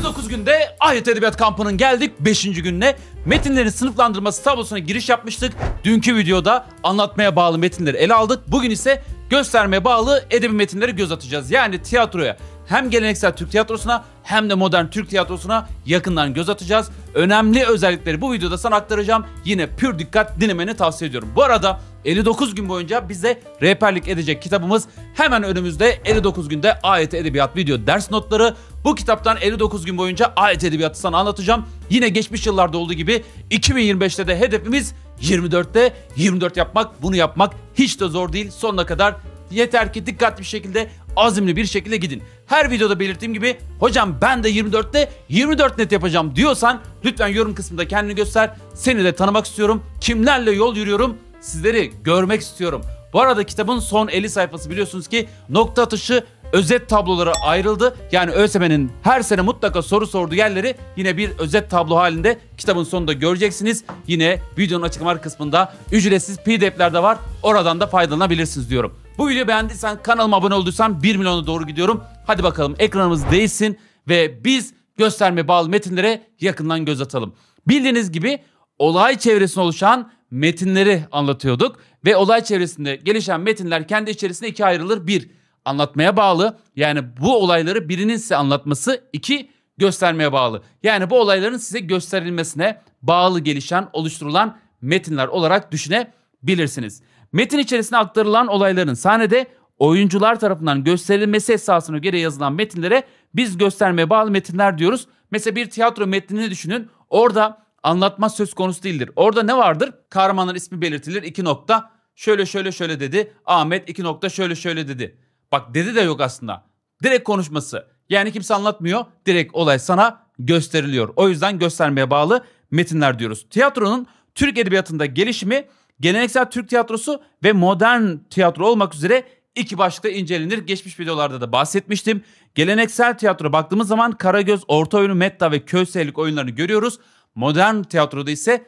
59 günde Ayet Edebiyat Kampı'nın geldik 5. gününe. Metinlerin sınıflandırması tablosuna giriş yapmıştık. Dünkü videoda anlatmaya bağlı metinleri ele aldık. Bugün ise göstermeye bağlı edebi metinleri göz atacağız. Yani tiyatroya hem geleneksel Türk tiyatrosuna hem de modern Türk tiyatrosuna yakından göz atacağız. Önemli özellikleri bu videoda sana aktaracağım. Yine pür dikkat dinlemeni tavsiye ediyorum. Bu arada 59 gün boyunca bize rehberlik edecek kitabımız hemen önümüzde 59 günde ayet Edebiyat Video ders notları. Bu kitaptan 59 gün boyunca ayet Edebiyatı sana anlatacağım. Yine geçmiş yıllarda olduğu gibi 2025'te de hedefimiz 24'te 24 yapmak. Bunu yapmak hiç de zor değil. Sonuna kadar yeter ki dikkatli bir şekilde azimli bir şekilde gidin. Her videoda belirttiğim gibi hocam ben de 24'te 24 net yapacağım diyorsan lütfen yorum kısmında kendini göster. Seni de tanımak istiyorum. Kimlerle yol yürüyorum sizleri görmek istiyorum. Bu arada kitabın son 50 sayfası biliyorsunuz ki nokta atışı özet tablolara ayrıldı. Yani ÖSYM'nin her sene mutlaka soru sorduğu yerleri yine bir özet tablo halinde kitabın sonunda göreceksiniz. Yine videonun açıklamalar kısmında ücretsiz pdf'ler de var. Oradan da faydalanabilirsiniz diyorum. Bu videoyu beğendiysen kanalıma abone olduysan 1 milyona doğru gidiyorum. Hadi bakalım ekranımız değilsin ve biz gösterme bağlı metinlere yakından göz atalım. Bildiğiniz gibi olay çevresine oluşan metinleri anlatıyorduk ve olay çevresinde gelişen metinler kendi içerisinde ikiye ayrılır. Bir, anlatmaya bağlı. Yani bu olayları birinin size anlatması. iki göstermeye bağlı. Yani bu olayların size gösterilmesine bağlı gelişen, oluşturulan metinler olarak düşünebilirsiniz. Metin içerisinde aktarılan olayların sahnede oyuncular tarafından gösterilmesi esasına göre yazılan metinlere biz göstermeye bağlı metinler diyoruz. Mesela bir tiyatro metnini düşünün. Orada Anlatma söz konusu değildir. Orada ne vardır? Kahramanın ismi belirtilir. İki nokta şöyle şöyle şöyle dedi. Ahmet iki nokta şöyle şöyle dedi. Bak dedi de yok aslında. Direkt konuşması. Yani kimse anlatmıyor. Direkt olay sana gösteriliyor. O yüzden göstermeye bağlı metinler diyoruz. Tiyatronun Türk edebiyatında gelişimi geleneksel Türk tiyatrosu ve modern tiyatro olmak üzere iki başlıkta incelenir. Geçmiş videolarda da bahsetmiştim. Geleneksel tiyatro baktığımız zaman Karagöz, Orta Oyunu, Metta ve Köyseylik oyunlarını görüyoruz. Modern tiyatroda ise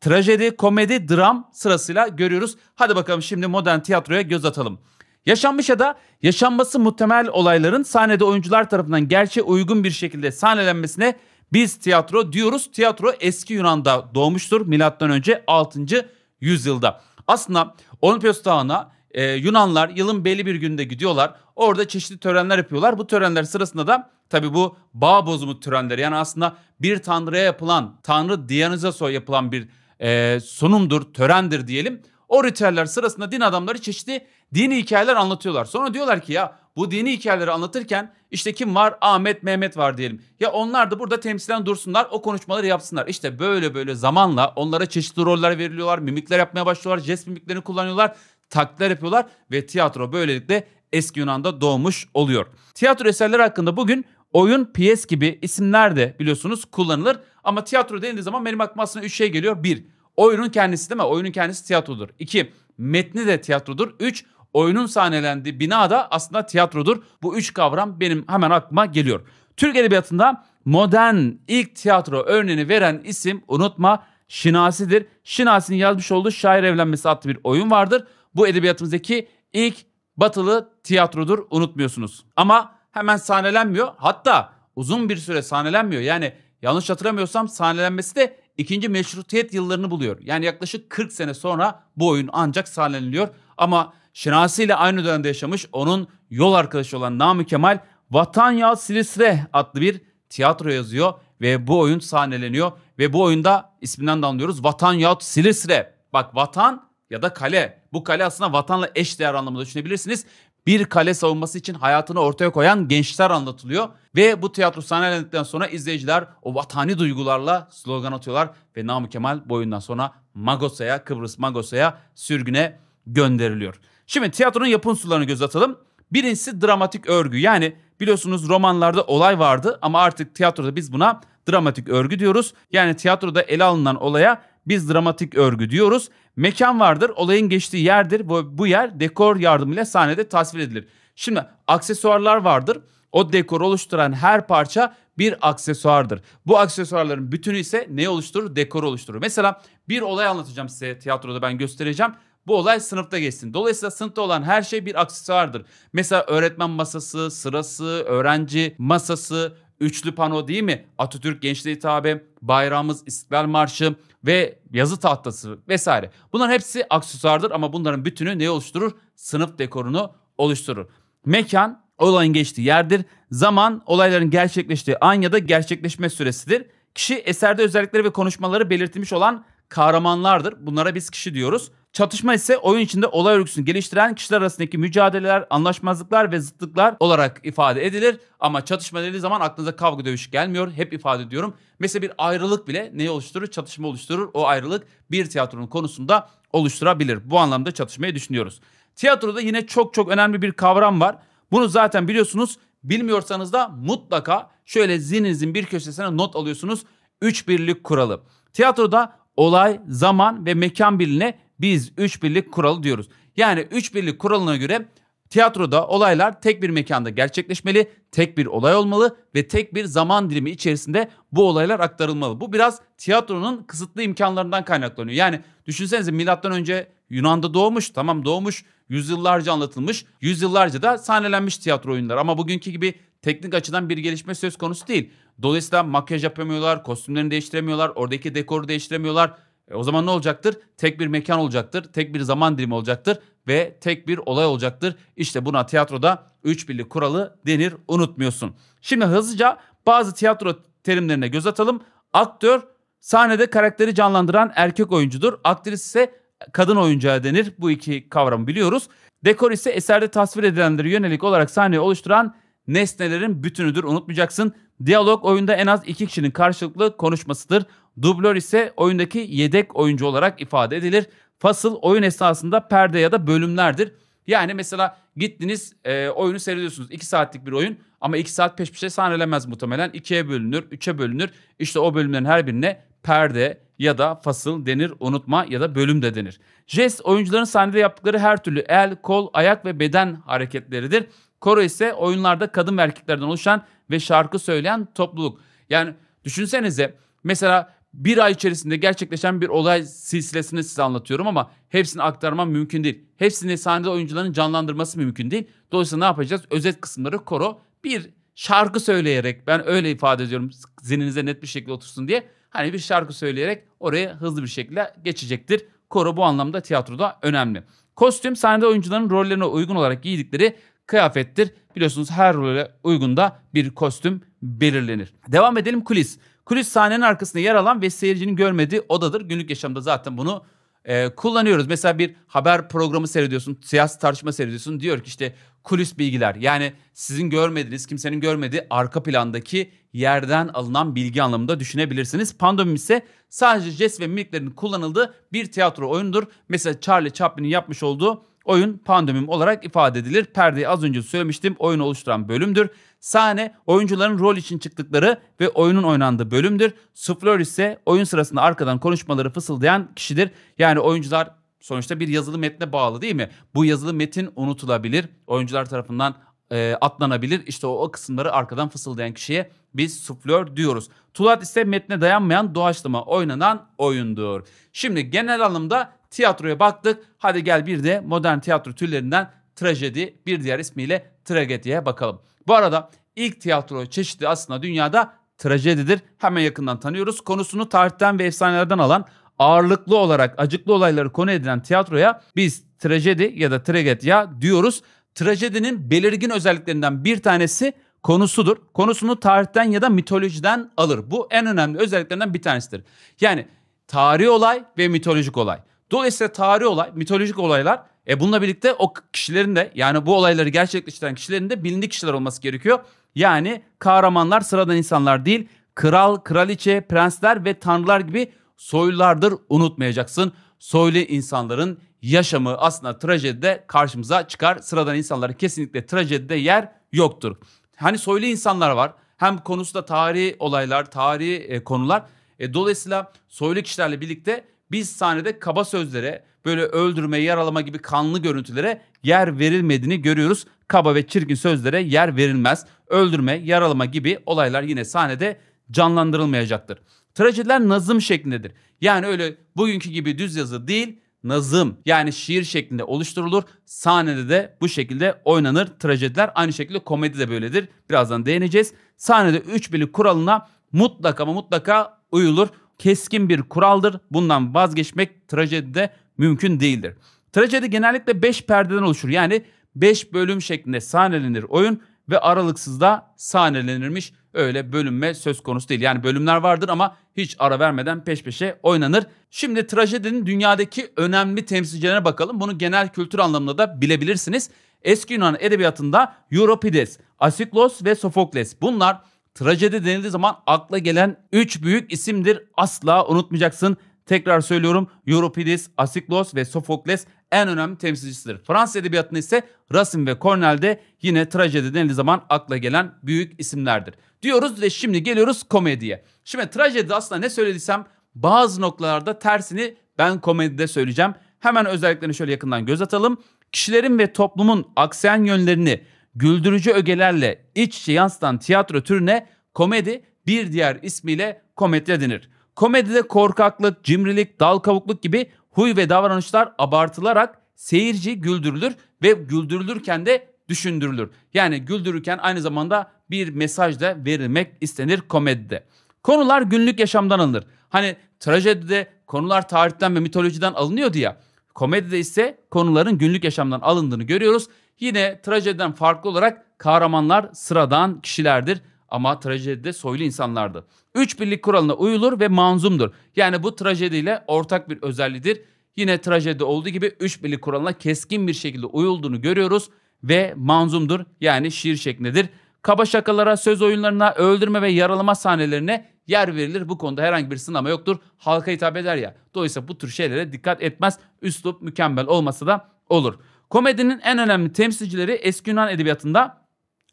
trajedi, komedi, dram sırasıyla görüyoruz. Hadi bakalım şimdi modern tiyatroya göz atalım. Yaşanmış ya da yaşanması muhtemel olayların sahnede oyuncular tarafından gerçeğe uygun bir şekilde sahnelenmesine biz tiyatro diyoruz. Tiyatro eski Yunan'da doğmuştur milattan önce 6. yüzyılda. Aslında Olympos Dağı'na e, Yunanlar yılın belli bir günde gidiyorlar. Orada çeşitli törenler yapıyorlar. Bu törenler sırasında da Tabi bu bağ bozumu törenleri yani aslında bir tanrıya yapılan, tanrı Dionysus'a yapılan bir e, sunumdur, törendir diyelim. O ritüeller sırasında din adamları çeşitli dini hikayeler anlatıyorlar. Sonra diyorlar ki ya bu dini hikayeleri anlatırken işte kim var? Ahmet, Mehmet var diyelim. Ya onlar da burada temsilen dursunlar, o konuşmaları yapsınlar. İşte böyle böyle zamanla onlara çeşitli roller veriliyorlar, mimikler yapmaya başlıyorlar, jest mimiklerini kullanıyorlar, takler yapıyorlar ve tiyatro böylelikle eski Yunan'da doğmuş oluyor. Tiyatro eserleri hakkında bugün Oyun, piyes gibi isimler de biliyorsunuz kullanılır. Ama tiyatro denildiği zaman benim aklıma aslında üç şey geliyor. Bir, oyunun kendisi değil mi? Oyunun kendisi tiyatrodur. İki, metni de tiyatrodur. Üç, oyunun sahnelendiği bina da aslında tiyatrodur. Bu üç kavram benim hemen aklıma geliyor. Türk Edebiyatı'nda modern ilk tiyatro örneğini veren isim unutma Şinasi'dir. Şinasi'nin yazmış olduğu Şair Evlenmesi adlı bir oyun vardır. Bu edebiyatımızdaki ilk batılı tiyatrodur unutmuyorsunuz. Ama hemen sahnelenmiyor. Hatta uzun bir süre sahnelenmiyor. Yani yanlış hatırlamıyorsam sahnelenmesi de ikinci meşrutiyet yıllarını buluyor. Yani yaklaşık 40 sene sonra bu oyun ancak sahneleniliyor. Ama Şinasi ile aynı dönemde yaşamış onun yol arkadaşı olan Namık Kemal Vatan Ya Silistre adlı bir tiyatro yazıyor ve bu oyun sahneleniyor ve bu oyunda isminden de anlıyoruz Vatan Ya Silistre. Bak vatan ya da kale. Bu kale aslında vatanla eş değer anlamında düşünebilirsiniz bir kale savunması için hayatını ortaya koyan gençler anlatılıyor. Ve bu tiyatro sahnelendikten sonra izleyiciler o vatani duygularla slogan atıyorlar. Ve Namık Kemal boyundan sonra Magosa'ya, Kıbrıs Magosa'ya sürgüne gönderiliyor. Şimdi tiyatronun yapı unsurlarını göz atalım. Birincisi dramatik örgü. Yani biliyorsunuz romanlarda olay vardı ama artık tiyatroda biz buna dramatik örgü diyoruz. Yani tiyatroda ele alınan olaya biz dramatik örgü diyoruz. Mekan vardır, olayın geçtiği yerdir. Bu, bu yer dekor yardımıyla sahnede tasvir edilir. Şimdi aksesuarlar vardır. O dekor oluşturan her parça bir aksesuardır. Bu aksesuarların bütünü ise ne oluşturur? Dekor oluşturur. Mesela bir olay anlatacağım size tiyatroda ben göstereceğim. Bu olay sınıfta geçsin. Dolayısıyla sınıfta olan her şey bir aksesuardır. Mesela öğretmen masası, sırası, öğrenci masası, üçlü pano değil mi? Atatürk Gençliği Hitabe, Bayrağımız İstiklal Marşı ve yazı tahtası vesaire. Bunlar hepsi aksesuardır ama bunların bütünü ne oluşturur? Sınıf dekorunu oluşturur. Mekan olayın geçtiği yerdir. Zaman olayların gerçekleştiği an ya da gerçekleşme süresidir. Kişi eserde özellikleri ve konuşmaları belirtilmiş olan kahramanlardır. Bunlara biz kişi diyoruz. Çatışma ise oyun içinde olay örgüsünü geliştiren kişiler arasındaki mücadeleler, anlaşmazlıklar ve zıtlıklar olarak ifade edilir. Ama çatışma dediği zaman aklınıza kavga dövüş gelmiyor. Hep ifade ediyorum. Mesela bir ayrılık bile neyi oluşturur? Çatışma oluşturur. O ayrılık bir tiyatronun konusunda oluşturabilir. Bu anlamda çatışmayı düşünüyoruz. Tiyatroda yine çok çok önemli bir kavram var. Bunu zaten biliyorsunuz. Bilmiyorsanız da mutlaka şöyle zihninizin bir köşesine not alıyorsunuz. Üç birlik kuralı. Tiyatroda olay, zaman ve mekan birliğine biz üç birlik kuralı diyoruz. Yani üç birlik kuralına göre tiyatroda olaylar tek bir mekanda gerçekleşmeli, tek bir olay olmalı ve tek bir zaman dilimi içerisinde bu olaylar aktarılmalı. Bu biraz tiyatronun kısıtlı imkanlarından kaynaklanıyor. Yani düşünsenize milattan önce Yunan'da doğmuş, tamam doğmuş, yüzyıllarca anlatılmış, yüzyıllarca da sahnelenmiş tiyatro oyunları ama bugünkü gibi teknik açıdan bir gelişme söz konusu değil. Dolayısıyla makyaj yapamıyorlar, kostümlerini değiştiremiyorlar, oradaki dekoru değiştiremiyorlar, e, o zaman ne olacaktır? Tek bir mekan olacaktır, tek bir zaman dilimi olacaktır ve tek bir olay olacaktır. İşte buna tiyatroda üç birlik kuralı denir unutmuyorsun. Şimdi hızlıca bazı tiyatro terimlerine göz atalım. Aktör sahnede karakteri canlandıran erkek oyuncudur. Aktris ise kadın oyuncuya denir. Bu iki kavramı biliyoruz. Dekor ise eserde tasvir edilenlere yönelik olarak sahneyi oluşturan nesnelerin bütünüdür. Unutmayacaksın. Diyalog oyunda en az iki kişinin karşılıklı konuşmasıdır. Dublör ise oyundaki yedek oyuncu olarak ifade edilir. Fasıl oyun esnasında perde ya da bölümlerdir. Yani mesela gittiniz e, oyunu seyrediyorsunuz. 2 saatlik bir oyun ama 2 saat peş peşe sahnelenmez muhtemelen. 2'ye bölünür, 3'e bölünür. İşte o bölümlerin her birine perde ya da fasıl denir, unutma ya da bölüm de denir. Jest oyuncuların sahnede yaptıkları her türlü el, kol, ayak ve beden hareketleridir. Koro ise oyunlarda kadın ve erkeklerden oluşan ve şarkı söyleyen topluluk. Yani düşünsenize mesela bir ay içerisinde gerçekleşen bir olay silsilesini size anlatıyorum ama hepsini aktarmam mümkün değil. Hepsini sahnede oyuncuların canlandırması mümkün değil. Dolayısıyla ne yapacağız? Özet kısımları koro bir şarkı söyleyerek ben öyle ifade ediyorum zihninizde net bir şekilde otursun diye. Hani bir şarkı söyleyerek oraya hızlı bir şekilde geçecektir. Koro bu anlamda tiyatroda önemli. Kostüm sahnede oyuncuların rollerine uygun olarak giydikleri kıyafettir. Biliyorsunuz her role uygun da bir kostüm belirlenir. Devam edelim kulis. Kulis sahnenin arkasında yer alan ve seyircinin görmediği odadır. Günlük yaşamda zaten bunu e, kullanıyoruz. Mesela bir haber programı seyrediyorsun, siyasi tartışma seyrediyorsun. Diyor ki işte kulis bilgiler. Yani sizin görmediğiniz, kimsenin görmediği arka plandaki yerden alınan bilgi anlamında düşünebilirsiniz. Pandomim ise sadece jest ve mimiklerin kullanıldığı bir tiyatro oyundur Mesela Charlie Chaplin'in yapmış olduğu Oyun pandemim olarak ifade edilir. Perdeyi az önce söylemiştim. Oyunu oluşturan bölümdür. Sahne oyuncuların rol için çıktıkları ve oyunun oynandığı bölümdür. Suflör ise oyun sırasında arkadan konuşmaları fısıldayan kişidir. Yani oyuncular sonuçta bir yazılı metne bağlı değil mi? Bu yazılı metin unutulabilir. Oyuncular tarafından e, atlanabilir. İşte o, o kısımları arkadan fısıldayan kişiye biz suflör diyoruz. Tulat ise metne dayanmayan doğaçlama oynanan oyundur. Şimdi genel anlamda tiyatroya baktık. Hadi gel bir de modern tiyatro türlerinden trajedi bir diğer ismiyle tragediye bakalım. Bu arada ilk tiyatro çeşidi aslında dünyada trajedidir. Hemen yakından tanıyoruz. Konusunu tarihten ve efsanelerden alan ağırlıklı olarak acıklı olayları konu edilen tiyatroya biz trajedi ya da tragedya diyoruz. Trajedinin belirgin özelliklerinden bir tanesi konusudur. Konusunu tarihten ya da mitolojiden alır. Bu en önemli özelliklerinden bir tanesidir. Yani tarihi olay ve mitolojik olay. Dolayısıyla tarihi olay, mitolojik olaylar e bununla birlikte o kişilerin de yani bu olayları gerçekleştiren kişilerin de bilindik kişiler olması gerekiyor. Yani kahramanlar sıradan insanlar değil, kral, kraliçe, prensler ve tanrılar gibi soylulardır unutmayacaksın. Soylu insanların yaşamı aslında trajedide karşımıza çıkar. Sıradan insanların kesinlikle trajedide yer yoktur. Hani soylu insanlar var. Hem konusu da tarihi olaylar, tarihi e, konular. E, dolayısıyla soylu kişilerle birlikte biz sahnede kaba sözlere, böyle öldürme, yaralama gibi kanlı görüntülere yer verilmediğini görüyoruz. Kaba ve çirkin sözlere yer verilmez. Öldürme, yaralama gibi olaylar yine sahnede canlandırılmayacaktır. Trajediler nazım şeklindedir. Yani öyle bugünkü gibi düz yazı değil, nazım yani şiir şeklinde oluşturulur. Sahnede de bu şekilde oynanır trajediler. Aynı şekilde komedi de böyledir. Birazdan değineceğiz. Sahnede üç birlik kuralına mutlaka ama mutlaka uyulur keskin bir kuraldır. Bundan vazgeçmek trajedide mümkün değildir. Trajedi genellikle 5 perdeden oluşur. Yani 5 bölüm şeklinde sahnelenir oyun ve aralıksız da sahnelenirmiş. Öyle bölünme söz konusu değil. Yani bölümler vardır ama hiç ara vermeden peş peşe oynanır. Şimdi trajedinin dünyadaki önemli temsilcilerine bakalım. Bunu genel kültür anlamında da bilebilirsiniz. Eski Yunan edebiyatında Euripides, Asiklos ve Sofokles. Bunlar Trajedi denildiği zaman akla gelen 3 büyük isimdir. Asla unutmayacaksın. Tekrar söylüyorum Euripides, Asiklos ve Sofokles en önemli temsilcisidir. Fransız edebiyatında ise Racine ve Cornel de yine trajedi denildiği zaman akla gelen büyük isimlerdir. Diyoruz ve şimdi geliyoruz komediye. Şimdi trajedi aslında ne söylediysem bazı noktalarda tersini ben komedide söyleyeceğim. Hemen özelliklerini şöyle yakından göz atalım. Kişilerin ve toplumun aksayan yönlerini güldürücü ögelerle iç içe yansıtan tiyatro türüne komedi bir diğer ismiyle komedya denir. Komedide korkaklık, cimrilik, dal kavukluk gibi huy ve davranışlar abartılarak seyirci güldürülür ve güldürülürken de düşündürülür. Yani güldürürken aynı zamanda bir mesaj da verilmek istenir komedide. Konular günlük yaşamdan alınır. Hani trajedide konular tarihten ve mitolojiden alınıyordu ya. Komedide ise konuların günlük yaşamdan alındığını görüyoruz Yine trajediden farklı olarak kahramanlar sıradan kişilerdir ama trajedide soylu insanlardı. Üç birlik kuralına uyulur ve manzumdur. Yani bu trajediyle ortak bir özelliğidir. Yine trajedide olduğu gibi üç birlik kuralına keskin bir şekilde uyulduğunu görüyoruz ve manzumdur yani şiir şeklindedir. Kaba şakalara, söz oyunlarına, öldürme ve yaralama sahnelerine yer verilir. Bu konuda herhangi bir sınama yoktur. Halka hitap eder ya. Dolayısıyla bu tür şeylere dikkat etmez. Üslup mükemmel olmasa da olur. Komedinin en önemli temsilcileri eski Yunan edebiyatında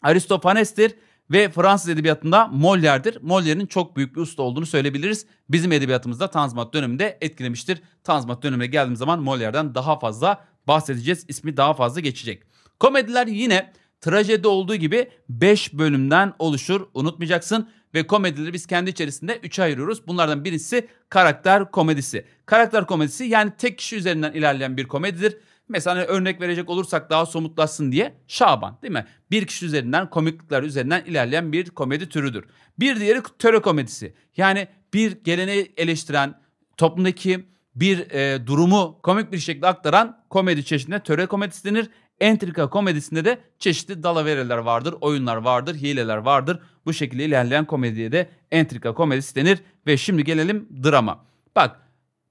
Aristofanes'tir ve Fransız edebiyatında Molière'dir. Molière'in çok büyük bir usta olduğunu söyleyebiliriz. Bizim edebiyatımızda Tanzimat döneminde etkilemiştir. Tanzimat dönemine geldiğimiz zaman Molière'den daha fazla bahsedeceğiz. İsmi daha fazla geçecek. Komediler yine trajedi olduğu gibi 5 bölümden oluşur. Unutmayacaksın ve komedileri biz kendi içerisinde 3'e ayırıyoruz. Bunlardan birisi karakter komedisi. Karakter komedisi yani tek kişi üzerinden ilerleyen bir komedidir. Mesela hani örnek verecek olursak daha somutlaşsın diye Şaban değil mi? Bir kişi üzerinden komiklikler üzerinden ilerleyen bir komedi türüdür. Bir diğeri töre komedisi. Yani bir geleneği eleştiren toplumdaki bir e, durumu komik bir şekilde aktaran komedi çeşidine töre komedisi denir. Entrika komedisinde de çeşitli dalavereler vardır, oyunlar vardır, hileler vardır. Bu şekilde ilerleyen komediye de entrika komedisi denir. Ve şimdi gelelim drama. Bak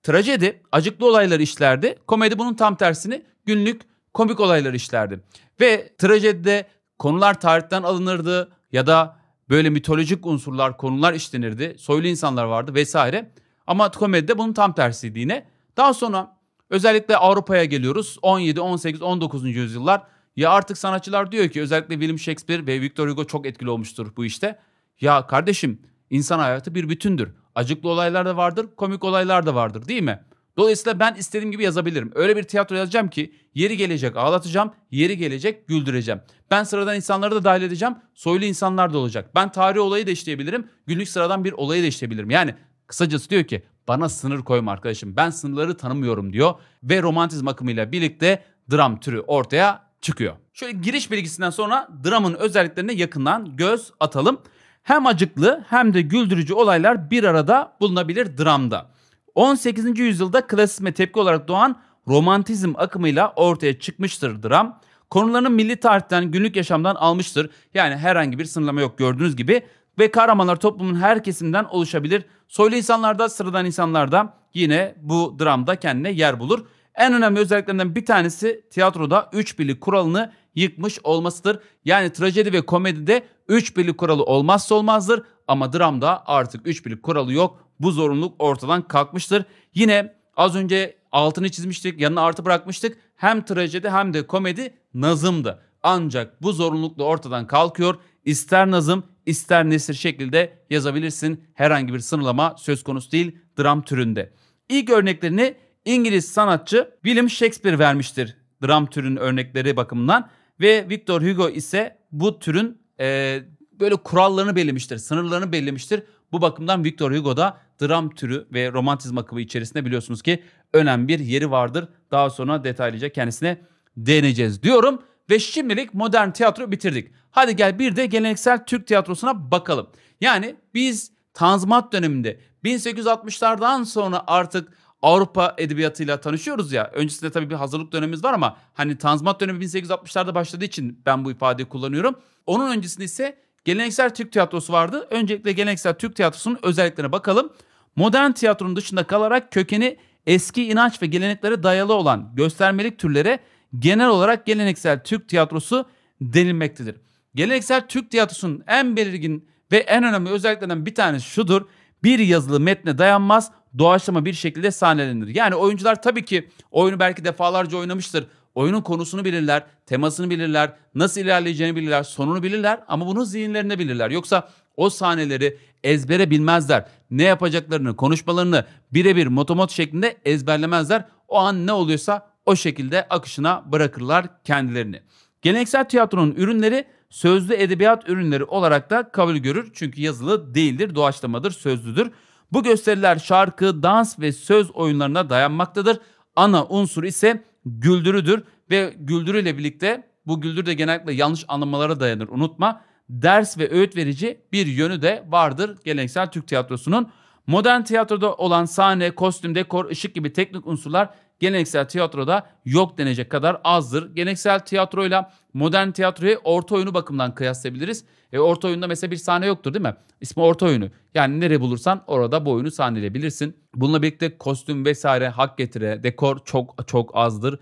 trajedi, acıklı olayları işlerdi. Komedi bunun tam tersini günlük komik olayları işlerdi. Ve trajedide konular tarihten alınırdı ya da böyle mitolojik unsurlar, konular işlenirdi. Soylu insanlar vardı vesaire. Ama komedide bunun tam tersiydi yine. Daha sonra özellikle Avrupa'ya geliyoruz. 17, 18, 19. yüzyıllar. Ya artık sanatçılar diyor ki özellikle William Shakespeare ve Victor Hugo çok etkili olmuştur bu işte. Ya kardeşim İnsan hayatı bir bütündür. Acıklı olaylar da vardır, komik olaylar da vardır değil mi? Dolayısıyla ben istediğim gibi yazabilirim. Öyle bir tiyatro yazacağım ki yeri gelecek ağlatacağım, yeri gelecek güldüreceğim. Ben sıradan insanları da dahil edeceğim, soylu insanlar da olacak. Ben tarih olayı da işleyebilirim, günlük sıradan bir olayı da işleyebilirim. Yani kısacası diyor ki bana sınır koyma arkadaşım ben sınırları tanımıyorum diyor. Ve romantizm akımıyla birlikte dram türü ortaya çıkıyor. Şöyle giriş bilgisinden sonra dramın özelliklerine yakından göz atalım. Hem acıklı hem de güldürücü olaylar bir arada bulunabilir dramda. 18. yüzyılda klasizme tepki olarak doğan romantizm akımıyla ortaya çıkmıştır dram. Konularını milli tarihten, günlük yaşamdan almıştır. Yani herhangi bir sınırlama yok gördüğünüz gibi. Ve kahramanlar toplumun her kesiminden oluşabilir. Soylu insanlarda, sıradan insanlarda yine bu dramda kendine yer bulur. En önemli özelliklerinden bir tanesi tiyatroda üç birlik kuralını yıkmış olmasıdır. Yani trajedi ve komedide 3 birlik kuralı olmazsa olmazdır ama dramda artık 3 birlik kuralı yok. Bu zorunluluk ortadan kalkmıştır. Yine az önce altını çizmiştik, yanına artı bırakmıştık. Hem trajedi hem de komedi nazımdı. Ancak bu zorunlulukla ortadan kalkıyor. İster nazım ister nesir şekilde yazabilirsin. Herhangi bir sınırlama söz konusu değil dram türünde. İlk örneklerini İngiliz sanatçı William Shakespeare vermiştir dram türünün örnekleri bakımından ve Victor Hugo ise bu türün e, böyle kurallarını belirlemiştir, sınırlarını belirlemiştir. Bu bakımdan Victor Hugo da dram türü ve romantizm akımı içerisinde biliyorsunuz ki önemli bir yeri vardır. Daha sonra detaylıca kendisine değineceğiz diyorum. Ve şimdilik modern tiyatro bitirdik. Hadi gel bir de geleneksel Türk tiyatrosuna bakalım. Yani biz Tanzimat döneminde 1860'lardan sonra artık Avrupa edebiyatıyla tanışıyoruz ya. Öncesinde tabii bir hazırlık dönemimiz var ama hani Tanzimat dönemi 1860'larda başladığı için ben bu ifadeyi kullanıyorum. Onun öncesinde ise geleneksel Türk tiyatrosu vardı. Öncelikle geleneksel Türk tiyatrosunun özelliklerine bakalım. Modern tiyatronun dışında kalarak kökeni eski inanç ve geleneklere dayalı olan göstermelik türlere genel olarak geleneksel Türk tiyatrosu denilmektedir. Geleneksel Türk tiyatrosunun en belirgin ve en önemli özelliklerinden bir tanesi şudur. Bir yazılı metne dayanmaz, doğaçlama bir şekilde sahnelenir. Yani oyuncular tabii ki oyunu belki defalarca oynamıştır. Oyunun konusunu bilirler, temasını bilirler, nasıl ilerleyeceğini bilirler, sonunu bilirler ama bunu zihinlerinde bilirler. Yoksa o sahneleri ezbere bilmezler. Ne yapacaklarını, konuşmalarını birebir motomot şeklinde ezberlemezler. O an ne oluyorsa o şekilde akışına bırakırlar kendilerini. Geleneksel tiyatronun ürünleri sözlü edebiyat ürünleri olarak da kabul görür. Çünkü yazılı değildir, doğaçlamadır, sözlüdür. Bu gösteriler şarkı, dans ve söz oyunlarına dayanmaktadır. Ana unsur ise güldürüdür ve güldürüyle birlikte bu güldür de genellikle yanlış anlamalara dayanır unutma. Ders ve öğüt verici bir yönü de vardır geleneksel Türk tiyatrosunun. Modern tiyatroda olan sahne, kostüm, dekor, ışık gibi teknik unsurlar geleneksel tiyatroda yok denecek kadar azdır. Geleneksel tiyatroyla modern tiyatroyu orta oyunu bakımından kıyaslayabiliriz. E, orta oyunda mesela bir sahne yoktur değil mi? İsmi orta oyunu. Yani nereye bulursan orada bu oyunu sahneleyebilirsin. Bununla birlikte kostüm vesaire hak getire, dekor çok çok azdır.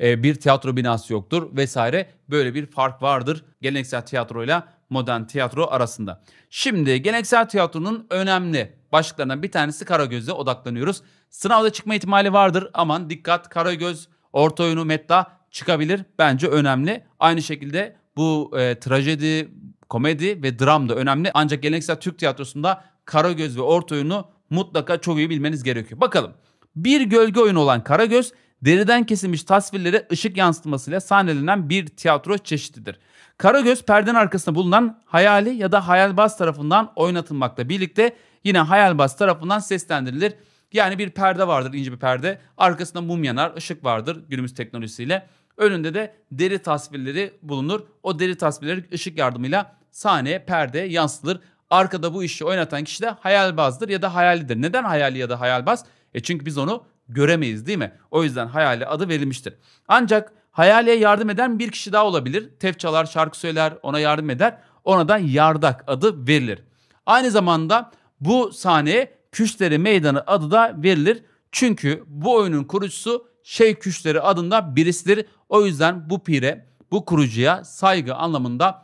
E, bir tiyatro binası yoktur vesaire. Böyle bir fark vardır geleneksel tiyatroyla modern tiyatro arasında. Şimdi geleneksel tiyatronun önemli başlıklarından bir tanesi Karagöz'e odaklanıyoruz. Sınavda çıkma ihtimali vardır. Aman dikkat Karagöz orta oyunu metta çıkabilir. Bence önemli. Aynı şekilde bu e, trajedi, komedi ve dram da önemli. Ancak geleneksel Türk tiyatrosunda Karagöz ve orta oyunu mutlaka çok iyi bilmeniz gerekiyor. Bakalım. Bir gölge oyunu olan Karagöz deriden kesilmiş tasvirlere ışık yansıtmasıyla sahnelenen bir tiyatro çeşididir. Karagöz perdenin arkasında bulunan hayali ya da hayalbaz tarafından oynatılmakla birlikte yine hayalbaz tarafından seslendirilir. Yani bir perde vardır ince bir perde. Arkasında mum yanar, ışık vardır günümüz teknolojisiyle. Önünde de deri tasvirleri bulunur. O deri tasvirleri ışık yardımıyla sahneye, perdeye yansıtılır. Arkada bu işi oynatan kişi de hayalbazdır ya da hayalidir. Neden hayali ya da hayalbaz? E çünkü biz onu göremeyiz değil mi? O yüzden hayale adı verilmiştir. Ancak hayale yardım eden bir kişi daha olabilir. Tef çalar, şarkı söyler, ona yardım eder. ona da yardak adı verilir. Aynı zamanda bu sahneye Küşleri Meydanı adı da verilir. Çünkü bu oyunun kurucusu Şey Küşleri adında birisidir. O yüzden bu pire, bu kurucuya saygı anlamında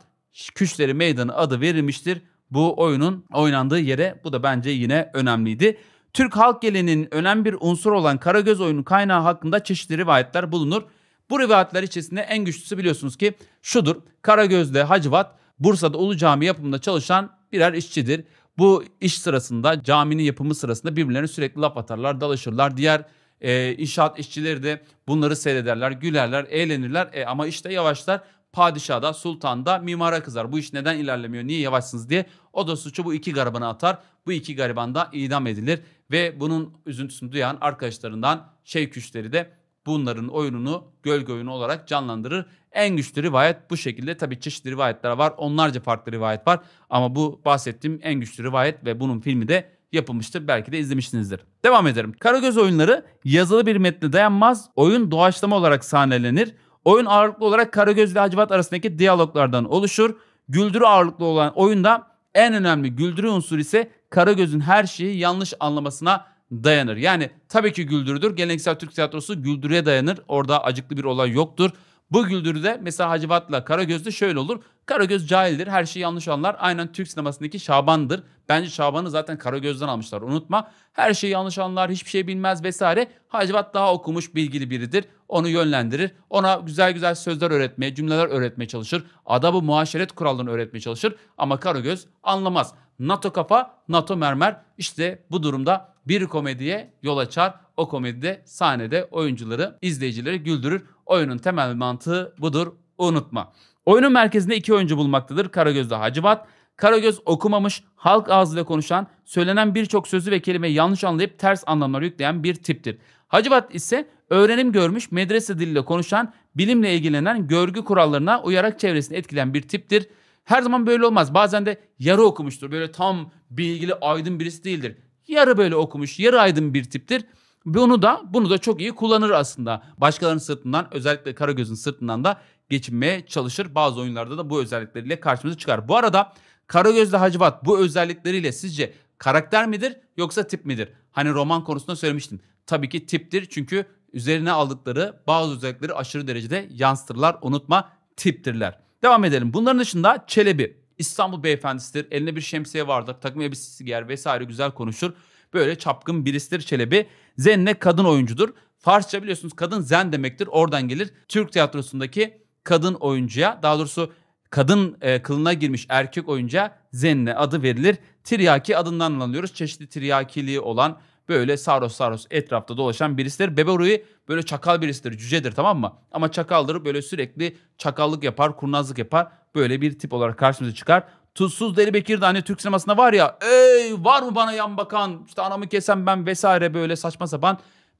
Küşleri Meydanı adı verilmiştir. Bu oyunun oynandığı yere bu da bence yine önemliydi. Türk halk geleneğinin önemli bir unsur olan Karagöz oyunu kaynağı hakkında çeşitli rivayetler bulunur. Bu rivayetler içerisinde en güçlüsü biliyorsunuz ki şudur. Karagöz'de Hacivat Bursa'da Ulu Cami yapımında çalışan birer işçidir. Bu iş sırasında caminin yapımı sırasında birbirlerine sürekli laf atarlar, dalaşırlar. Diğer e, inşaat işçileri de bunları seyrederler, gülerler, eğlenirler. E, ama işte yavaşlar padişah da sultan da mimara kızar. Bu iş neden ilerlemiyor, niye yavaşsınız diye. O da suçu bu iki garibana atar. Bu iki gariban da idam edilir ve bunun üzüntüsünü duyan arkadaşlarından Şeyküşleri de bunların oyununu gölge oyunu olarak canlandırır. En güçlü rivayet bu şekilde. Tabi çeşitli rivayetler var. Onlarca farklı rivayet var. Ama bu bahsettiğim en güçlü rivayet ve bunun filmi de yapılmıştır. Belki de izlemişsinizdir. Devam ederim. Karagöz oyunları yazılı bir metne dayanmaz. Oyun doğaçlama olarak sahnelenir. Oyun ağırlıklı olarak Karagöz ve Hacivat arasındaki diyaloglardan oluşur. Güldürü ağırlıklı olan oyunda en önemli güldürü unsuru ise Karagöz'ün her şeyi yanlış anlamasına dayanır. Yani tabii ki güldürüdür. Geleneksel Türk tiyatrosu güldürüye dayanır. Orada acıklı bir olay yoktur. Bu güldürüde mesela Hacivat'la Karagöz'de şöyle olur. Karagöz cahildir, her şeyi yanlış anlar. Aynen Türk sinemasındaki Şaban'dır. Bence Şaban'ı zaten Karagöz'den almışlar unutma. Her şeyi yanlış anlar, hiçbir şey bilmez vesaire. Hacivat daha okumuş, bilgili biridir. Onu yönlendirir. Ona güzel güzel sözler öğretmeye, cümleler öğretmeye çalışır. Adabı muaşeret kurallarını öğretmeye çalışır. Ama Karagöz anlamaz. NATO kafa, NATO mermer. İşte bu durumda bir komediye yol açar. O komedide sahnede oyuncuları, izleyicileri güldürür. Oyunun temel mantığı budur. Unutma. Oyunun merkezinde iki oyuncu bulmaktadır. ve Hacivat. Karagöz okumamış, halk ağzıyla konuşan, söylenen birçok sözü ve kelimeyi yanlış anlayıp ters anlamlar yükleyen bir tiptir. Hacivat ise öğrenim görmüş, medrese diliyle konuşan, bilimle ilgilenen, görgü kurallarına uyarak çevresini etkilen bir tiptir. Her zaman böyle olmaz. Bazen de yarı okumuştur. Böyle tam bilgili, aydın birisi değildir. Yarı böyle okumuş, yarı aydın bir tiptir. Bunu da bunu da çok iyi kullanır aslında. Başkalarının sırtından özellikle Karagöz'ün sırtından da geçinmeye çalışır. Bazı oyunlarda da bu özellikleriyle karşımıza çıkar. Bu arada Karagöz'le Hacivat bu özellikleriyle sizce karakter midir yoksa tip midir? Hani roman konusunda söylemiştim. Tabii ki tiptir çünkü üzerine aldıkları bazı özellikleri aşırı derecede yansıtırlar. Unutma tiptirler. Devam edelim. Bunların dışında Çelebi. İstanbul beyefendisidir. Eline bir şemsiye vardır. Takım elbisesi giyer vesaire güzel konuşur. Böyle çapkın birisidir Çelebi. Zenne kadın oyuncudur. Farsça biliyorsunuz kadın zen demektir. Oradan gelir. Türk tiyatrosundaki kadın oyuncuya daha doğrusu kadın e, kılına girmiş erkek oyuncuya zenne adı verilir. Tiryaki adından anlıyoruz. Çeşitli tiryakiliği olan böyle saros saros etrafta dolaşan birisidir. Bebe Ruhi böyle çakal birisidir, cücedir tamam mı? Ama çakaldır böyle sürekli çakallık yapar, kurnazlık yapar. Böyle bir tip olarak karşımıza çıkar. Tuzsuz Deli Bekir de hani Türk sinemasında var ya. Ey var mı bana yan bakan işte anamı kesem ben vesaire böyle saçma sapan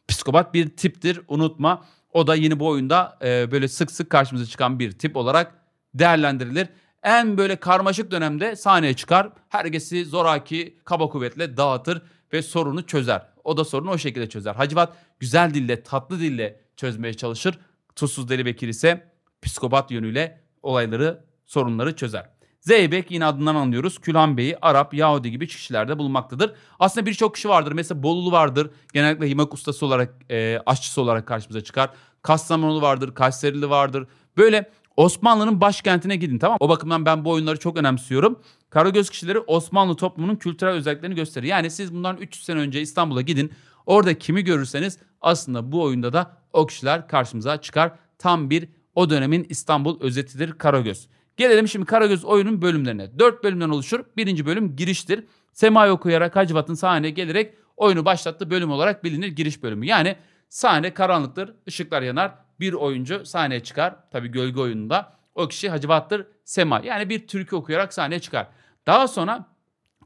psikopat bir tiptir unutma. O da yeni bu oyunda e, böyle sık sık karşımıza çıkan bir tip olarak değerlendirilir. En böyle karmaşık dönemde sahneye çıkar. Herkesi zoraki kaba kuvvetle dağıtır ve sorunu çözer. O da sorunu o şekilde çözer. Hacivat güzel dille, tatlı dille çözmeye çalışır. Tuzsuz Deli Bekir ise psikopat yönüyle olayları, sorunları çözer. Zeybek yine adından anlıyoruz. Külhan Bey'i Arap, Yahudi gibi kişilerde bulunmaktadır. Aslında birçok kişi vardır. Mesela Bolulu vardır. Genellikle yemek ustası olarak, e, aşçısı olarak karşımıza çıkar. Kastamonulu vardır, Kayserili vardır. Böyle Osmanlı'nın başkentine gidin tamam O bakımdan ben bu oyunları çok önemsiyorum. Karagöz kişileri Osmanlı toplumunun kültürel özelliklerini gösterir. Yani siz bundan 300 sene önce İstanbul'a gidin. Orada kimi görürseniz aslında bu oyunda da o kişiler karşımıza çıkar. Tam bir o dönemin İstanbul özetidir Karagöz. Gelelim şimdi Karagöz oyunun bölümlerine. 4 bölümden oluşur. Birinci bölüm giriştir. Sema'yı okuyarak Hacivat'ın sahneye gelerek oyunu başlattığı bölüm olarak bilinir giriş bölümü. Yani sahne karanlıktır, ışıklar yanar, bir oyuncu sahneye çıkar. Tabi gölge oyununda. O kişi Hacı Bahtır Sema. Yani bir türkü okuyarak sahneye çıkar. Daha sonra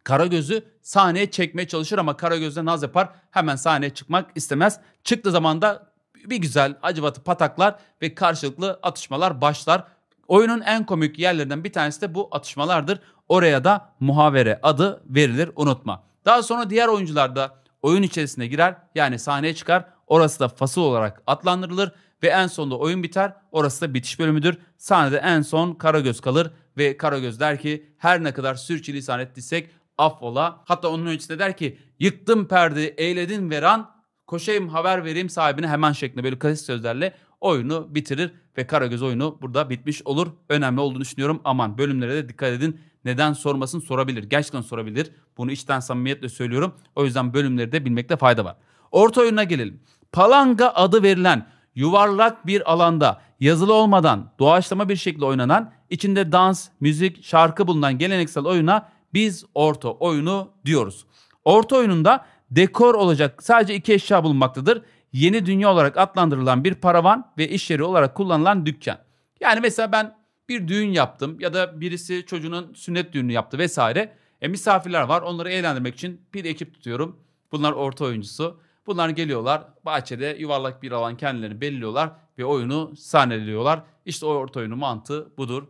Karagöz'ü sahneye çekmeye çalışır ama Karagöz'de naz yapar. Hemen sahneye çıkmak istemez. Çıktığı zaman da bir güzel acıbatı pataklar ve karşılıklı atışmalar başlar. Oyunun en komik yerlerinden bir tanesi de bu atışmalardır. Oraya da muhavere adı verilir unutma. Daha sonra diğer oyuncular da oyun içerisine girer yani sahneye çıkar. Orası da fasıl olarak adlandırılır ve en sonunda oyun biter. Orası da bitiş bölümüdür. Sahnede en son Karagöz kalır ve Karagöz der ki her ne kadar sürçülisan ettiysek affola. Hatta onun öncesinde der ki yıktım perdeyi eyledin veran koşayım haber vereyim sahibine hemen şeklinde böyle klasik sözlerle oyunu bitirir ve Karagöz oyunu burada bitmiş olur. Önemli olduğunu düşünüyorum. Aman bölümlere de dikkat edin. Neden sormasın sorabilir. Gerçekten sorabilir. Bunu içten samimiyetle söylüyorum. O yüzden bölümleri de bilmekte fayda var. Orta oyununa gelelim. Palanga adı verilen yuvarlak bir alanda yazılı olmadan doğaçlama bir şekilde oynanan içinde dans, müzik, şarkı bulunan geleneksel oyuna biz orta oyunu diyoruz. Orta oyununda dekor olacak sadece iki eşya bulunmaktadır. Yeni dünya olarak adlandırılan bir paravan ve iş yeri olarak kullanılan dükkan. Yani mesela ben bir düğün yaptım ya da birisi çocuğunun sünnet düğünü yaptı vesaire. E misafirler var onları eğlendirmek için bir ekip tutuyorum. Bunlar orta oyuncusu. Bunlar geliyorlar bahçede yuvarlak bir alan kendilerini belirliyorlar ve oyunu sahneliyorlar. İşte o orta oyunu mantığı budur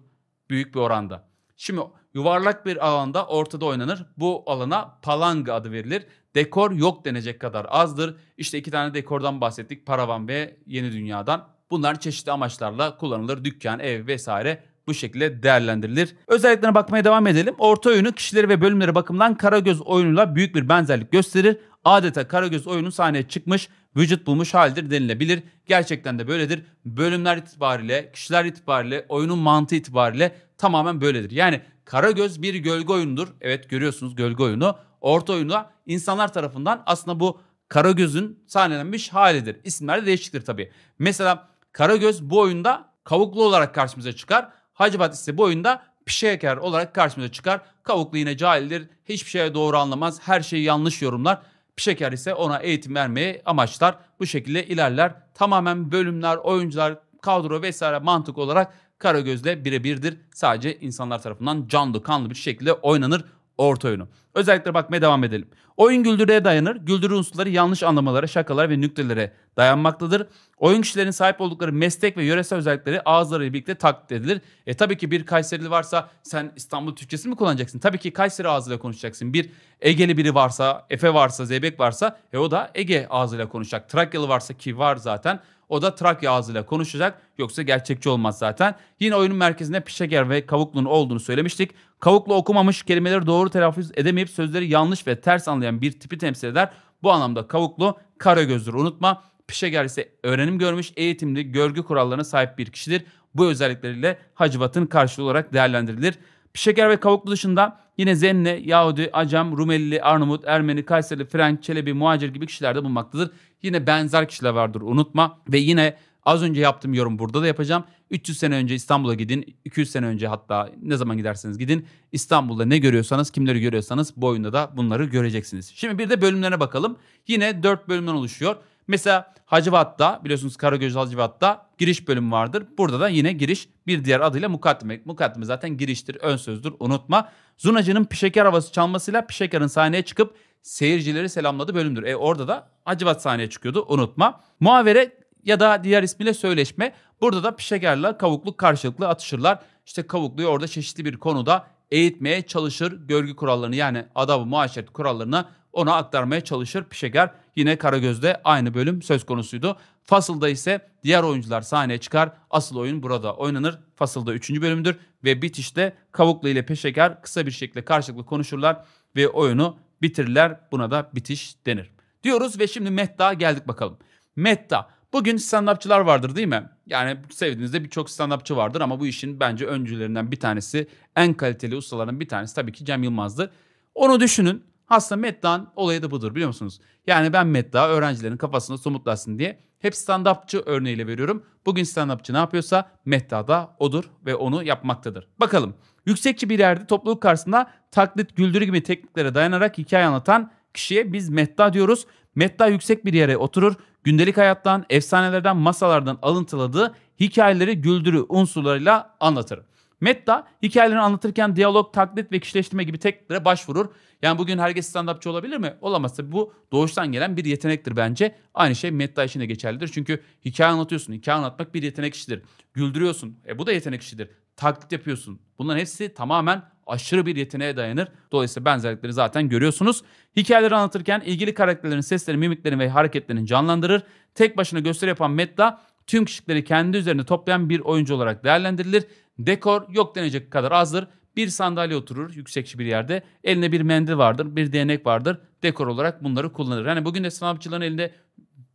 büyük bir oranda. Şimdi yuvarlak bir alanda ortada oynanır. Bu alana palanga adı verilir. Dekor yok denecek kadar azdır. İşte iki tane dekordan bahsettik. Paravan ve Yeni Dünya'dan. Bunlar çeşitli amaçlarla kullanılır. Dükkan, ev vesaire bu şekilde değerlendirilir. Özelliklerine bakmaya devam edelim. Orta oyunu kişileri ve bölümleri bakımından Karagöz oyunuyla büyük bir benzerlik gösterir adeta Karagöz oyunun sahneye çıkmış vücut bulmuş haldir denilebilir. Gerçekten de böyledir. Bölümler itibariyle, kişiler itibariyle, oyunun mantığı itibariyle tamamen böyledir. Yani Karagöz bir gölge oyunudur. Evet görüyorsunuz gölge oyunu. Orta oyunda insanlar tarafından aslında bu Karagöz'ün sahnelenmiş halidir. İsimler de değişiktir tabii. Mesela Karagöz bu oyunda kavuklu olarak karşımıza çıkar. Hacivat ise bu oyunda pişeker olarak karşımıza çıkar. Kavuklu yine cahildir. Hiçbir şeye doğru anlamaz. Her şeyi yanlış yorumlar. Şeker ise ona eğitim vermeyi amaçlar. Bu şekilde ilerler. Tamamen bölümler, oyuncular, kadro vesaire mantık olarak Karagöz'le birebirdir. Sadece insanlar tarafından canlı kanlı bir şekilde oynanır orta oyunu. Özellikle bakmaya devam edelim. Oyun güldürüye dayanır. Güldürü unsurları yanlış anlamalara, şakalara ve nüktelere dayanmaktadır. Oyun kişilerin sahip oldukları meslek ve yöresel özellikleri ağızlarıyla birlikte taklit edilir. E tabii ki bir Kayserili varsa sen İstanbul Türkçesi mi kullanacaksın? Tabii ki Kayseri ağzıyla konuşacaksın. Bir Egeli biri varsa, Efe varsa, Zeybek varsa e o da Ege ağzıyla konuşacak. Trakyalı varsa ki var zaten o da Trakya ağzıyla konuşacak. Yoksa gerçekçi olmaz zaten. Yine oyunun merkezinde Pişeker ve Kavuklu'nun olduğunu söylemiştik. Kavuklu okumamış, kelimeleri doğru telaffuz edemeyip sözleri yanlış ve ters anlayan bir tipi temsil eder. Bu anlamda Kavuklu Kara Karagöz'dür unutma. Pişeger ise öğrenim görmüş, eğitimli, görgü kurallarına sahip bir kişidir. Bu özellikleriyle Hacivat'ın karşılığı olarak değerlendirilir. Pişeker ve Kavuklu dışında Yine Zenne, Yahudi, Acam, Rumeli, Arnavut, Ermeni, Kayseri, Frenk, Çelebi, Muacir gibi kişilerde bulunmaktadır. Yine benzer kişiler vardır unutma. Ve yine az önce yaptığım yorum burada da yapacağım. 300 sene önce İstanbul'a gidin, 200 sene önce hatta ne zaman giderseniz gidin. İstanbul'da ne görüyorsanız, kimleri görüyorsanız bu oyunda da bunları göreceksiniz. Şimdi bir de bölümlere bakalım. Yine 4 bölümden oluşuyor. Mesela Hacivat'ta biliyorsunuz Karagöz Hacivat'ta giriş bölümü vardır. Burada da yine giriş bir diğer adıyla mukaddime. Mukaddime zaten giriştir, ön sözdür unutma. Zunacı'nın pişeker havası çalmasıyla pişekerin sahneye çıkıp seyircileri selamladı bölümdür. E orada da Hacivat sahneye çıkıyordu unutma. Muavere ya da diğer ismiyle söyleşme. Burada da pişekerle kavukluk karşılıklı atışırlar. İşte kavukluyu orada çeşitli bir konuda eğitmeye çalışır. Görgü kurallarını yani adab-ı muaşeret kurallarına ona aktarmaya çalışır Pişeger. Yine Karagöz'de aynı bölüm söz konusuydu. Fasıl'da ise diğer oyuncular sahneye çıkar. Asıl oyun burada oynanır. Fasıl'da 3. bölümdür ve bitişte Kavuklu ile Peşeker kısa bir şekilde karşılıklı konuşurlar ve oyunu bitirirler. Buna da bitiş denir. Diyoruz ve şimdi Metta'ya geldik bakalım. Metta. Bugün stand-upçılar vardır değil mi? Yani sevdiğinizde birçok stand-upçı vardır ama bu işin bence öncülerinden bir tanesi, en kaliteli ustaların bir tanesi tabii ki Cem Yılmaz'dı. Onu düşünün. Aslında Medda'nın olayı da budur biliyor musunuz? Yani ben Medda öğrencilerin kafasında somutlasın diye hep stand-upçı örneğiyle veriyorum. Bugün stand-upçı ne yapıyorsa Medda da odur ve onu yapmaktadır. Bakalım yüksekçi bir yerde topluluk karşısında taklit, güldürü gibi tekniklere dayanarak hikaye anlatan kişiye biz Medda diyoruz. Medda yüksek bir yere oturur, gündelik hayattan, efsanelerden, masalardan alıntıladığı hikayeleri güldürü unsurlarıyla anlatır. Metta hikayelerini anlatırken diyalog, taklit ve kişileştirme gibi tekniklere başvurur. Yani bugün herkes stand-upçı olabilir mi? Olamaz tabii bu doğuştan gelen bir yetenektir bence. Aynı şey meta için de geçerlidir. Çünkü hikaye anlatıyorsun. Hikaye anlatmak bir yetenek işidir. Güldürüyorsun. E bu da yetenek işidir. Taklit yapıyorsun. Bunların hepsi tamamen aşırı bir yeteneğe dayanır. Dolayısıyla benzerlikleri zaten görüyorsunuz. Hikayeleri anlatırken ilgili karakterlerin seslerini, mimiklerini ve hareketlerini canlandırır. Tek başına gösteri yapan Metla tüm kişilikleri kendi üzerine toplayan bir oyuncu olarak değerlendirilir. Dekor yok denecek kadar azdır. Bir sandalye oturur yüksekçi bir yerde. Eline bir mendil vardır, bir değnek vardır. Dekor olarak bunları kullanır. hani bugün de sanatçıların elinde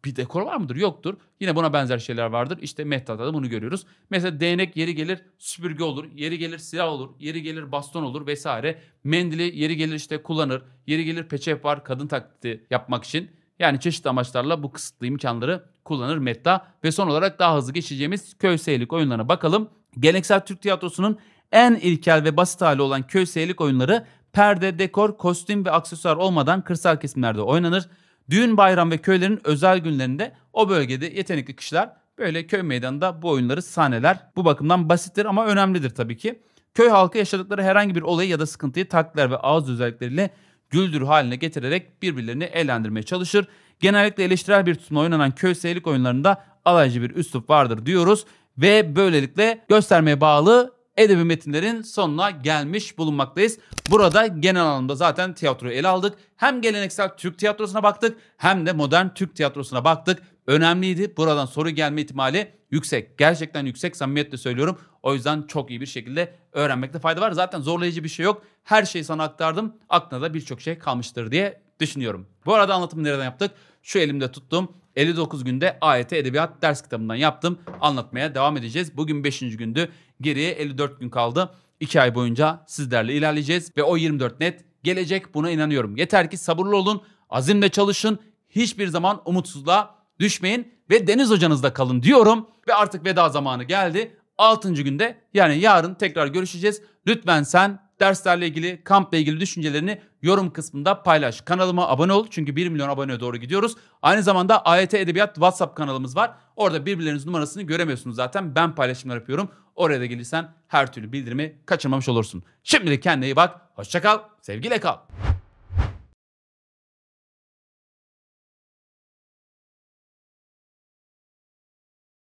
bir dekor var mıdır? Yoktur. Yine buna benzer şeyler vardır. İşte Mehtap'ta da bunu görüyoruz. Mesela değnek yeri gelir süpürge olur, yeri gelir silah olur, yeri gelir baston olur vesaire. Mendili yeri gelir işte kullanır, yeri gelir peçe var kadın taklidi yapmak için. Yani çeşitli amaçlarla bu kısıtlı imkanları kullanır Metta. Ve son olarak daha hızlı geçeceğimiz köy seyirlik oyunlarına bakalım. Geleneksel Türk tiyatrosunun en ilkel ve basit hali olan köy seyirlik oyunları perde, dekor, kostüm ve aksesuar olmadan kırsal kesimlerde oynanır. Düğün, bayram ve köylerin özel günlerinde o bölgede yetenekli kişiler böyle köy meydanında bu oyunları sahneler. Bu bakımdan basittir ama önemlidir tabii ki. Köy halkı yaşadıkları herhangi bir olayı ya da sıkıntıyı taklitler ve ağız özellikleriyle güldür haline getirerek birbirlerini eğlendirmeye çalışır. Genellikle eleştirel bir tutumla oynanan köy seyirlik oyunlarında alaycı bir üslup vardır diyoruz ve böylelikle göstermeye bağlı edebi metinlerin sonuna gelmiş bulunmaktayız. Burada genel anlamda zaten tiyatroyu ele aldık. Hem geleneksel Türk tiyatrosuna baktık hem de modern Türk tiyatrosuna baktık. Önemliydi. Buradan soru gelme ihtimali yüksek. Gerçekten yüksek samimiyetle söylüyorum. O yüzden çok iyi bir şekilde öğrenmekte fayda var. Zaten zorlayıcı bir şey yok. Her şeyi sana aktardım. Aklına da birçok şey kalmıştır diye düşünüyorum. Bu arada anlatımı nereden yaptık? şu elimde tuttum. 59 günde AYT Edebiyat ders kitabından yaptım. Anlatmaya devam edeceğiz. Bugün 5. gündü. Geriye 54 gün kaldı. 2 ay boyunca sizlerle ilerleyeceğiz ve o 24 net gelecek buna inanıyorum. Yeter ki sabırlı olun, azimle çalışın, hiçbir zaman umutsuzluğa düşmeyin ve Deniz hocanızda kalın diyorum. Ve artık veda zamanı geldi. 6. günde yani yarın tekrar görüşeceğiz. Lütfen sen derslerle ilgili, kampla ilgili düşüncelerini yorum kısmında paylaş. Kanalıma abone ol çünkü 1 milyon aboneye doğru gidiyoruz. Aynı zamanda AYT Edebiyat WhatsApp kanalımız var. Orada birbirlerinizin numarasını göremiyorsunuz zaten. Ben paylaşımlar yapıyorum. Oraya da gelirsen her türlü bildirimi kaçırmamış olursun. Şimdi kendine iyi bak. Hoşçakal. Sevgiyle kal.